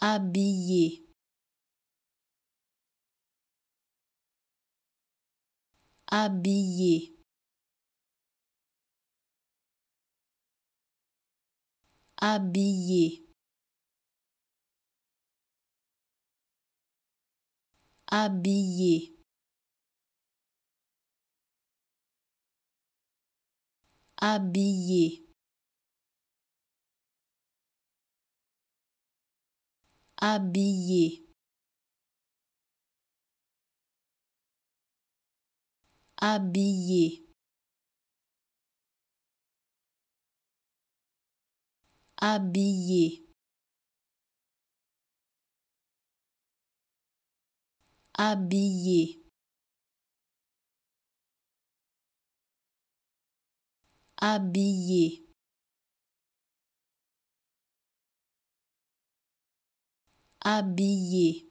habillé habillé habillé habillé habillé habillé habillé habillé habillé habillé habillé